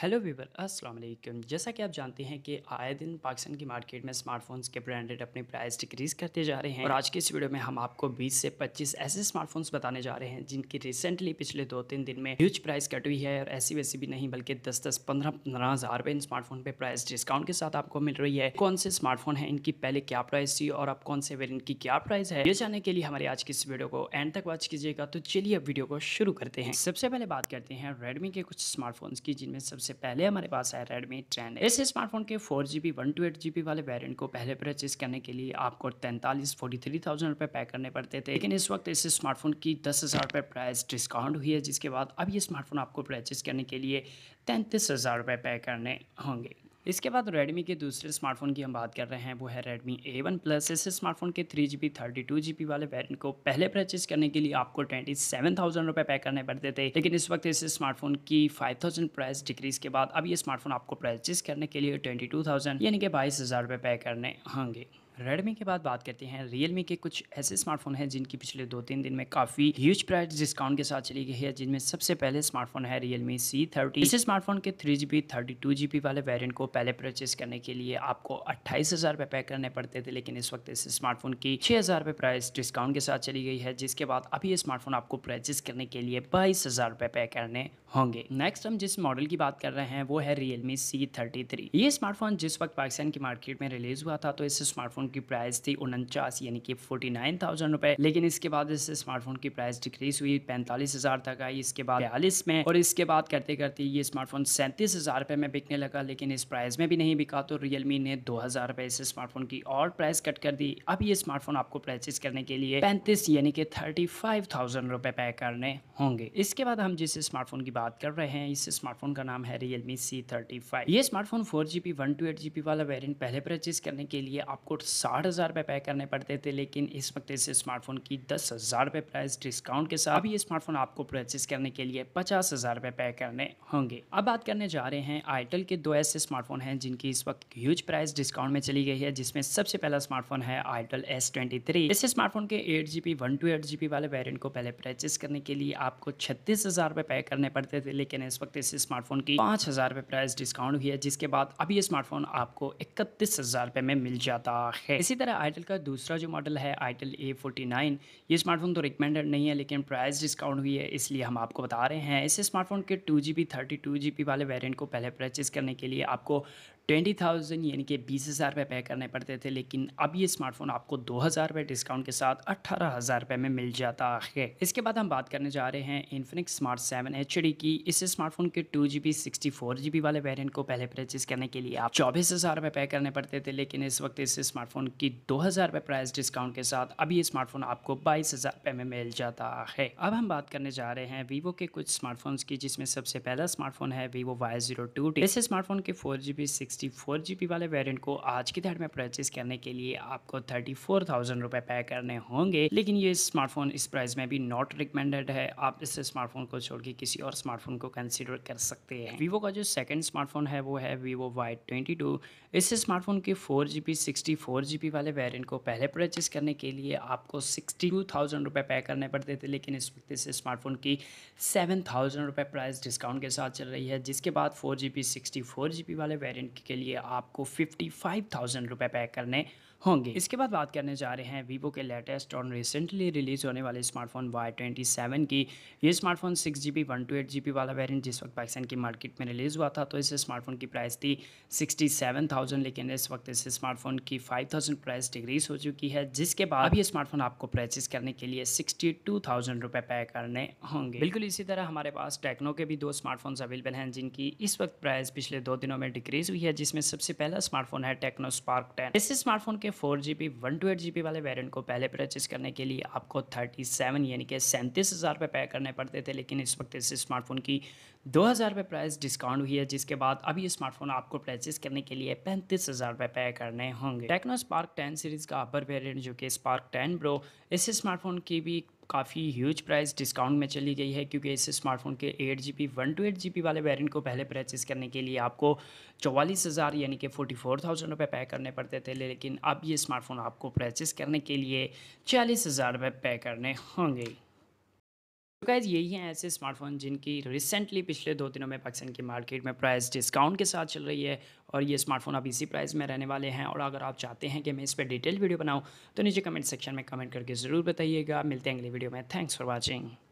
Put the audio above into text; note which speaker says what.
Speaker 1: hello Weaver अस्सलाम वालेकुम जैसा कि आप जानते हैं कि आए दिन पाकिस्तान की मार्केट में स्मार्टफोन्स के ब्रांडेड अपने प्राइस डिक्रीज करते जा रहे हैं और आज के इस वीडियो में हम आपको 20 से 25 ऐसे स्मार्टफोन्स बताने जा रहे हैं जिनकी रिसेंटली पिछले दो तीन दिन में ह्यूज प्राइस कट हुई है और ऐसी वैसी भी नहीं बल्कि दस दस पंद्रह पंद्रह हज़ार रुपये इन स्मार्टफोन पर प्राइस डिस्काउंट के साथ आपको मिल रही है कौन से स्मार्टफोन है इनकी पहले क्या प्राइस थी और अब कौन से वेरियंट की क्या प्राइस है ये जानने के लिए हमारे आज की इस वीडियो को एंड तक वॉच कीजिएगा तो चलिए अब वीडियो को शुरू करते हैं सबसे पहले बात करते हैं रेडमी के कुछ स्मार्टफोन्स की जिनमें सबसे सबसे पहले हमारे पास है रेडमी टेन इस स्मार्टफोन के four G B one two eight GB वाले वेरियंट को पहले परचेज करने के लिए आपको तैंतालीस फोर्टी थ्री थाउजेंड रुपए पे करने पड़ते थे लेकिन इस वक्त इस स्मार्टफोन की दस हज़ार रुपए प्राइस डिस्काउंट हुई है जिसके बाद अब ये स्मार्टफोन आपको परचेज करने के लिए तैंतीस हज़ार रुपये पे करने होंगे इसके बाद रेडमी के दूसरे स्मार्टफोन की हम बात कर रहे हैं वो है रेडमी A1 वन प्लस इस स्मार्टफोन के three G B thirty two G B वाले वेरियंट को पहले परचेज करने के लिए आपको ट्वेंटी सेवन थाउजेंड रुपये पे करने पड़ते थे लेकिन इस वक्त इस स्मार्टफोन की फाइव थाउजेंड प्राइस डिक्रीज के बाद अब ये स्मार्टफोन आपको परचेज करने के लिए ट्वेंटी टू थाउजेंड यानी कि बाईस हज़ार रुपये पे करने होंगे रेडमी के बाद बात करते हैं रियलमी के कुछ ऐसे स्मार्टफोन हैं जिनकी पिछले दो तीन दिन में काफ़ी ह्यूज प्राइस डिस्काउंट के साथ चली गई है जिनमें सबसे पहले स्मार्टफोन है रियलमी सी थर्टी इस स्मार्टफोन के three G B thirty two GB वाले वेरियंट को पहले परचेज करने के लिए आपको अट्ठाईस हज़ार रुपये पे करने पड़ते थे लेकिन इस वक्त इस स्मार्टफोन की छह हज़ार रुपये प्राइस डिस्काउंट के साथ चली गई है जिसके बाद अभी ये स्मार्टफोन आपको परचेज करने के लिए बाईस हज़ार रुपये पे करने होंगे नेक्स्ट हम जिस मॉडल की बात कर रहे हैं वो है रियलमी सी थर्टी थ्री ये स्मार्टफोन जिस वक्त पाकिस्तान की मार्केट में रिलीज हुआ था तो इस स्मार्टफोन की प्राइस थी उनचास यानी कि फोर्टी नाइन थाउजेंड रुपए लेकिन इसके बाद इस स्मार्टफोन की प्राइस डिक्रीज हुई पैंतालीस हजार तक आई इसके बाद बयालीस में और इसके बाद करते करते ये स्मार्टफोन सैंतीस हजार रुपए में बिकने लगा लेकिन इस प्राइस में भी नहीं बिका तो रियलमी ने दो हजार रुपए इस स्मार्टफोन की और प्राइस कट कर दी अब ये स्मार्टफोन आपको परचेज करने के लिए पैंतीस यानी कि थर्टी फाइव थाउजेंड रुपए पे करने होंगे इसके बाद हम जिस स्मार्टफोन की बात बात कर रहे हैं इस स्मार्टफोन का नाम है Realme C thirty five ये smartphone four G B one two eight G B वाला वेरियंट पहले परचेज करने के लिए आपको साठ हज़ार रुपये पे करने पड़ते थे लेकिन इस वक्त इस स्मार्टफोन की दस हज़ार रुपये प्राइस डिस्काउंट के साथ ये स्मार्टफोन आपको परचेज करने के लिए पचास हज़ार रुपये पे करने होंगे अब बात करने जा रहे हैं आईटेल के दो ऐसे स्मार्टफोन हैं जिनकी इस वक्त ह्यूज प्राइस डिस्काउंट में चली गई है जिसमें सबसे पहला स्मार्टफोन है आईटेल एस ट्वेंटी थ्री इस स्मार्टफोन के eight G B one two eight G B वाले वेरियंट को पहले परचेज करने के लिए आपको छत्तीस हज़ार रुपये पे करने पड़ते करते थे लेकिन इस वक्त इस स्मार्टफोन की पाँच हज़ार रुपये प्राइस डिस्काउंट हुई है जिसके बाद अब ये स्मार्टफोन आपको इकतीस हज़ार रुपये में मिल जाता है इसी तरह आइटल का दूसरा जो मॉडल है आइटल ए फोर्टी नाइन ये स्मार्टफोन तो रिकमेंडेड नहीं है लेकिन प्राइस डिस्काउंट हुई है इसलिए हम आपको बता रहे हैं इस स्मार्टफोन के two G B thirty two G B वाले वेरियंट को पहले परचेज़ करने के लिए आपको ट्वेंटी थाउजेंड यानी कि बीस हज़ार रुपये पे करने पड़ते थे लेकिन अब ये स्मार्टफोन आपको दो हज़ार रुपये डिस्काउंट के साथ अट्ठारह हज़ार रुपये में मिल जाता है इसके बाद हम बात करने जा रहे हैं Infinix smart seven H D कि इस स्मार्टफोन के two G B sixty four G B वाले वेरियंट को पहले परचेज करने के लिए आप चौबीस हज़ार रुपये पे करने पड़ते थे लेकिन इस वक्त इस स्मार्टफोन की दो हज़ार रुपये प्राइस डिस्काउंट के साथ अभी ये स्मार्टफोन आपको बाईस हज़ार रुपये में मिल जाता है अब हम बात करने जा रहे हैं वीवो के कुछ स्मार्टफोन्स की जिसमें सबसे पहला स्मार्टफोन है वीवो वाई जीरो टू इस स्मार्टफोन के four G B sixty four G B वाले वेरियंट को आज की डेट में परचेज करने के लिए आपको थर्टी फोर थाउजेंड रुपये पे करने होंगे लेकिन ये स्मार्टफोन इस प्राइस में भी नॉट रिकमेंडेड है आप इस स्मार्टफोन को छोड़ के किसी और स्मार्टफोन को कंसिडर कर सकते हैं वीवो का जो सेकंड स्मार्टफोन है वो है वीवो वाई ट्वेंटी टू इस स्मार्टफोन के four G B sixty four G B वाले वेरियंट को पहले परचेज करने के लिए आपको सिक्सटी टू थाउजेंड रुपये पे करने पड़ते थे लेकिन इस वक्त इस स्मार्टफोन की सेवन थाउजेंड रुपये प्राइस डिस्काउंट के साथ चल रही है जिसके बाद four G B sixty four G B वाले वेरियंट के लिए आपको फिफ्टी फाइव थाउजेंड रुपये पे करने होंगे इसके बाद बात करने जा रहे हैं वीवो के लेटेस्ट और रिसेंटली रिलीज होने वाले स्मार्टफोन वाई ट्वेंटी सेवन की ये smartphone six G B one two eight G वाला वेरिएंट जिस वक्त पाकिस्तान की मार्केट में रिलीज़ हुआ था तो इस स्मार्टफोन की प्राइस थी सिक्सटी सेवन थाउजेंड लेकिन इस वक्त इस स्मार्टफोन की फाइव थाउजेंड प्राइस डिक्रीज हो चुकी है जिसके बाद ये स्मार्टफोन आपको परचेज करने के लिए सिक्सटी टू थाउजेंड रुपये पे करने होंगे बिल्कुल इसी तरह हमारे पास टेक्नो के भी दो स्मार्टफोन्स अवेलेबल हैं जिनकी इस वक्त प्राइस पिछले दो दिनों में डिक्रीज हुई है जिसमें सबसे पहला स्मार्टफोन है टेक्नो स्पार्क टेन इस स्मार्टफोन के four G B one two eight G वाले वेरियंट को पहले परचेज करने के लिए आपको थर्टी सेवन यानी कि सैंतीस हज़ार रुपये पे करने पड़ते थे लेकिन इस वक्त इस स्मार्ट स्मार्टफोन की दो हज़ार रुपये प्राइस डिस्काउंट हुई है जिसके बाद अब ये स्मार्टफोन आपको परचेज करने के लिए पैंतीस हज़ार रुपये पे करने होंगे टेक्नो स्पार्क टेन सीरीज़ का अपर वेरिएंट जो कि स्पार्क टेन प्रो इस स्मार्टफोन की भी काफ़ी ह्यूज प्राइस डिस्काउंट में चली गई है क्योंकि इस स्मार्टफोन के eight G B one two eight G B वाले वेरिएंट को पहले परचेज करने के लिए आपको चौवालीस हज़ार यानी कि फोर्टी फोर थाउजेंड रुपये पे करने पड़ते थे लेकिन अब ये स्मार्टफोन आपको परचेज करने के लिए चालीस हज़ार रुपये पे करने होंगे तो गाइज़ यही हैं ऐसे स्मार्टफोन जिनकी रिसेंटली पिछले दो दिनों में पाकिस्तान की मार्केट में प्राइस डिस्काउंट के साथ चल रही है और ये स्मार्टफोन अब इसी प्राइस में रहने वाले हैं और अगर आप चाहते हैं कि मैं इस पर डिटेल वीडियो बनाऊँ तो नीचे कमेंट सेक्शन में कमेंट करके ज़रूर बताइएगा मिलते हैं अगले वीडियो में थैंक्स फॉर वॉचिंग